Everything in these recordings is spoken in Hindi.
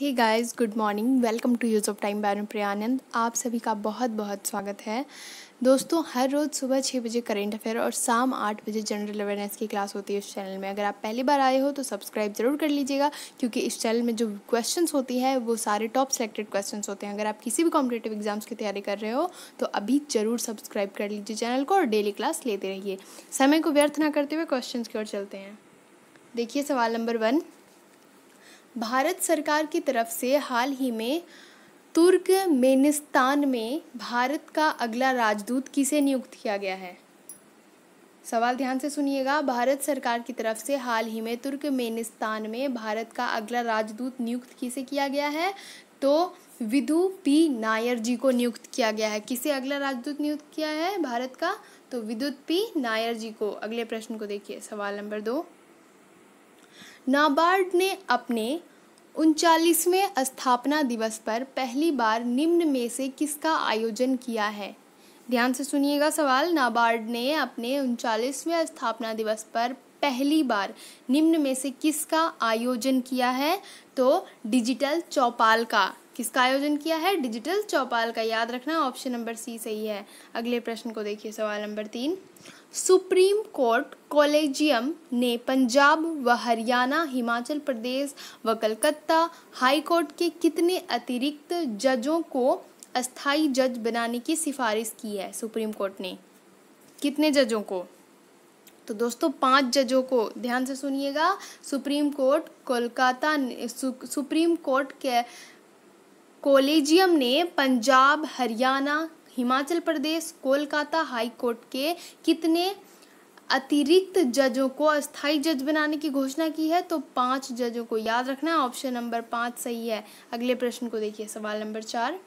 hey guys good morning welcome to use of time बैन प्रयानंद आप सभी का बहुत बहुत स्वागत है दोस्तों हर रोज़ सुबह छः बजे करेंट अफेयर और शाम आठ बजे जनरल अवेयरनेस की क्लास होती है इस चैनल में अगर आप पहली बार आए हो तो सब्सक्राइब ज़रूर कर लीजिएगा क्योंकि इस चैनल में जो क्वेश्चन होती है वो सारे टॉप सेलेक्टेड क्वेश्चन होते हैं अगर आप किसी भी कॉम्पिटेटिव एग्जाम्स की तैयारी कर रहे हो तो अभी ज़रूर सब्सक्राइब कर लीजिए चैनल को और डेली क्लास लेते रहिए समय को व्यर्थ ना करते हुए क्वेश्चन की ओर चलते हैं देखिए सवाल नंबर वन भारत सरकार की तरफ से हाल ही में तुर्कमेनिस्तान में भारत का अगला राजदूत किसे नियुक्त किया गया है सवाल ध्यान से सुनिएगा भारत सरकार की तरफ से हाल ही में तुर्कमेनिस्तान में भारत का अगला राजदूत नियुक्त किसे किया गया है तो विधु पी नायर जी को नियुक्त किया गया है किसे अगला राजदूत नियुक्त किया है भारत का तो विद्युत पी नायर जी को अगले प्रश्न को देखिए सवाल नंबर दो नाबार्ड ने अपने उनचालीसवें स्थापना दिवस पर पहली बार निम्न में से किसका आयोजन किया है ध्यान से सुनिएगा सवाल नाबार्ड ने अपने उनचालीसवें स्थापना दिवस पर पहली बार निम्न में से किसका आयोजन किया है तो डिजिटल चौपाल का किसका आयोजन किया है डिजिटल चौपाल का याद रखना ऑप्शन नंबर सी सही है अगले प्रश्न को देखिए सवाल नंबर तीन सुप्रीम कोर्ट कॉलेजियम ने पंजाब व हरियाणा हिमाचल प्रदेश व कलकत्ता हाई कोर्ट के कितने अतिरिक्त जजों को अस्थाई जज बनाने की सिफारिश की है सुप्रीम कोर्ट ने कितने जजों को तो दोस्तों पांच जजों को ध्यान से सुनिएगा सुप्रीम कोर्ट कोलकाता सु, सुप्रीम कोर्ट के कॉलेजियम ने पंजाब हरियाणा हिमाचल प्रदेश कोलकाता हाई कोर्ट के कितने अतिरिक्त जजों को अस्थाई जज बनाने की घोषणा की है तो पांच जजों को याद रखना ऑप्शन नंबर पाँच सही है अगले प्रश्न को देखिए सवाल नंबर चार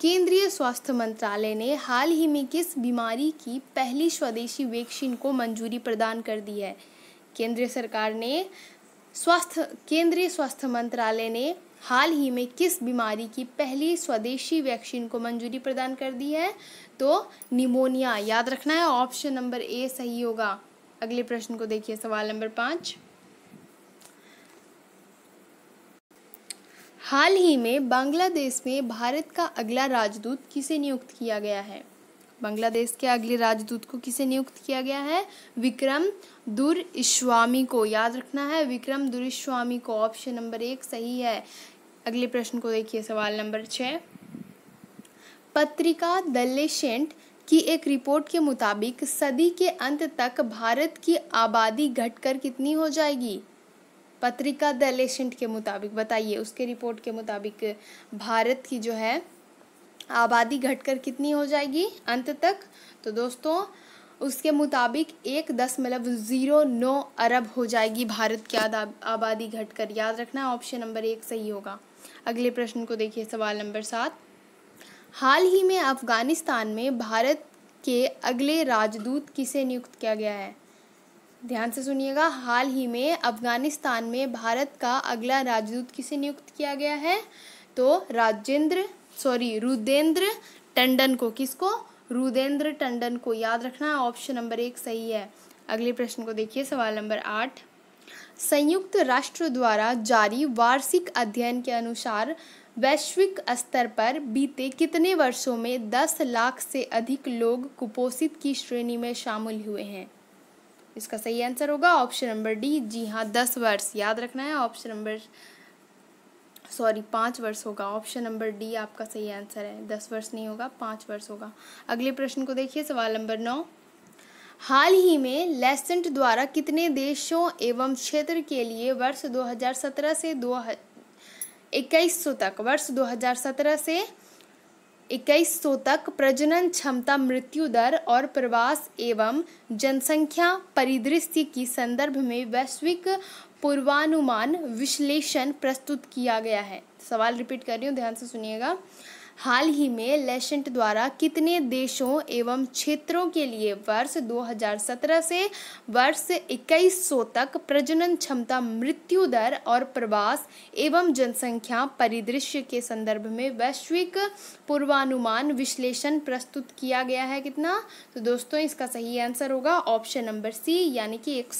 केंद्रीय स्वास्थ्य मंत्रालय ने हाल ही में किस बीमारी की पहली स्वदेशी वैक्सीन को मंजूरी प्रदान कर दी है केंद्रीय सरकार ने स्वास्थ्य केंद्रीय स्वास्थ्य मंत्रालय ने हाल ही में किस बीमारी की पहली स्वदेशी वैक्सीन को मंजूरी प्रदान कर दी है तो निमोनिया याद रखना है ऑप्शन नंबर ए सही होगा अगले प्रश्न को देखिए सवाल नंबर पाँच हाल ही में बांग्लादेश में भारत का अगला राजदूत किसे नियुक्त किया गया है बांग्लादेश के अगले राजदूत को किसे नियुक्त किया गया है विक्रम दुरस्वामी को याद रखना है विक्रम दुरस्वामी को ऑप्शन नंबर एक सही है अगले प्रश्न को देखिए सवाल नंबर छः पत्रिका द लेशेंट की एक रिपोर्ट के मुताबिक सदी के अंत तक भारत की आबादी घटकर कितनी हो जाएगी पत्रिका द लेशेंट के मुताबिक बताइए उसके रिपोर्ट के मुताबिक भारत की जो है आबादी घटकर कितनी हो जाएगी अंत तक तो दोस्तों उसके मुताबिक एक दशमलव ज़ीरो नौ अरब हो जाएगी भारत की आबादी घटकर याद रखना ऑप्शन नंबर एक सही होगा अगले प्रश्न को देखिए सवाल नंबर सात हाल ही में अफगानिस्तान में भारत के अगले राजदूत किसे नियुक्त किया गया है ध्यान से सुनिएगा हाल ही में अफगानिस्तान में भारत का अगला राजदूत किसे नियुक्त किया गया है तो राजेंद्र सॉरी रुदेंद्र टंडन को किसको रुदेंद्र टंडन को याद रखना ऑप्शन नंबर एक सही है अगले प्रश्न को देखिए सवाल नंबर आठ संयुक्त राष्ट्र द्वारा जारी वार्षिक अध्ययन के अनुसार वैश्विक स्तर पर बीते कितने वर्षों में दस लाख से अधिक लोग कुपोषित की श्रेणी में शामिल हुए हैं इसका सही आंसर होगा ऑप्शन नंबर डी जी हाँ दस वर्ष याद रखना है ऑप्शन नंबर सॉरी पाँच वर्ष होगा ऑप्शन नंबर डी आपका सही आंसर है दस वर्ष नहीं होगा पाँच वर्ष होगा अगले प्रश्न को देखिए सवाल नंबर नौ हाल ही में लेसेंट द्वारा कितने देशों एवं क्षेत्र के लिए वर्ष 2017 से दो इक्कीस सौ तक वर्ष 2017 से इक्कीस सौ तक प्रजनन क्षमता मृत्यु दर और प्रवास एवं जनसंख्या परिदृश्य की संदर्भ में वैश्विक पूर्वानुमान विश्लेषण प्रस्तुत किया गया है सवाल रिपीट कर रही हूँ ध्यान से सुनिएगा हाल ही में लेशेंट द्वारा कितने देशों एवं क्षेत्रों के लिए वर्ष 2017 से वर्ष इक्कीस तक प्रजनन क्षमता मृत्यु दर और प्रवास एवं जनसंख्या परिदृश्य के संदर्भ में वैश्विक पूर्वानुमान विश्लेषण प्रस्तुत किया गया है कितना तो दोस्तों इसका सही आंसर होगा ऑप्शन नंबर सी यानी कि एक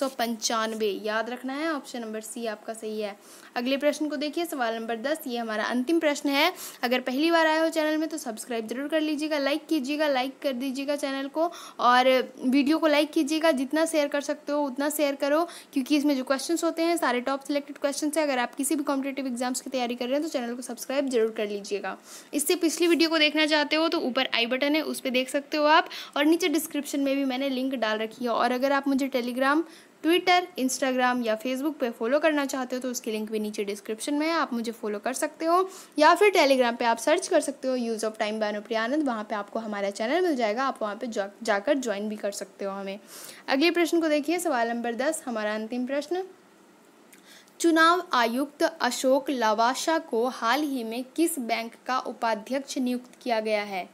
याद रखना है ऑप्शन नंबर सी आपका सही है अगले प्रश्न को देखिए सवाल नंबर दस ये हमारा अंतिम प्रश्न है अगर पहली बार आए हो हो चैनल में तो सब्सक्राइब ज़रूर कर लीजिएगा लाइक कीजिएगा लाइक कर दीजिएगा चैनल को और वीडियो को लाइक कीजिएगा जितना शेयर कर सकते हो उतना शेयर करो क्योंकि इसमें जो क्वेश्चन होते हैं सारे टॉप सिलेक्टेड क्वेश्चन है अगर आप किसी भी कॉम्पिटेटिव एग्जाम्स की तैयारी कर रहे हैं तो चैनल को सब्सक्राइब जरूर कर लीजिएगा इससे पिछली वीडियो को देखना चाहते हो तो ऊपर आई बटन है उस पर देख सकते हो आप और नीचे डिस्क्रिप्शन में भी मैंने लिंक डाल रखी है और अगर आप मुझे टेलीग्राम ट्विटर इंस्टाग्राम या फेसबुक पे फॉलो करना चाहते हो तो उसकी लिंक भी नीचे डिस्क्रिप्शन में है आप मुझे फॉलो कर सकते हो या फिर टेलीग्राम पे आप सर्च कर सकते हो यूज़ ऑफ टाइम बैनोप्रिय आनंद वहाँ पे आपको हमारा चैनल मिल जाएगा आप वहाँ पे जा, जाकर ज्वाइन भी कर सकते हो हमें अगले प्रश्न को देखिए सवाल नंबर दस हमारा अंतिम प्रश्न चुनाव आयुक्त अशोक लवाशा को हाल ही में किस बैंक का उपाध्यक्ष नियुक्त किया गया है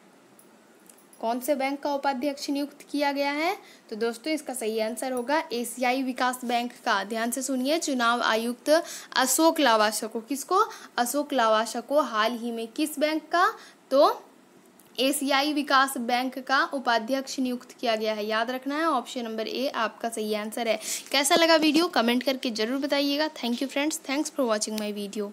कौन से बैंक का उपाध्यक्ष नियुक्त किया गया है तो दोस्तों इसका सही आंसर होगा एशियाई विकास बैंक का ध्यान से सुनिए चुनाव आयुक्त अशोक लावाशा को किसको अशोक लावाशा को हाल ही में किस बैंक का तो एशियाई विकास बैंक का उपाध्यक्ष नियुक्त किया गया है याद रखना है ऑप्शन नंबर ए आपका सही आंसर है कैसा लगा वीडियो कमेंट करके जरूर बताइएगा thank you friends thanks for watching my video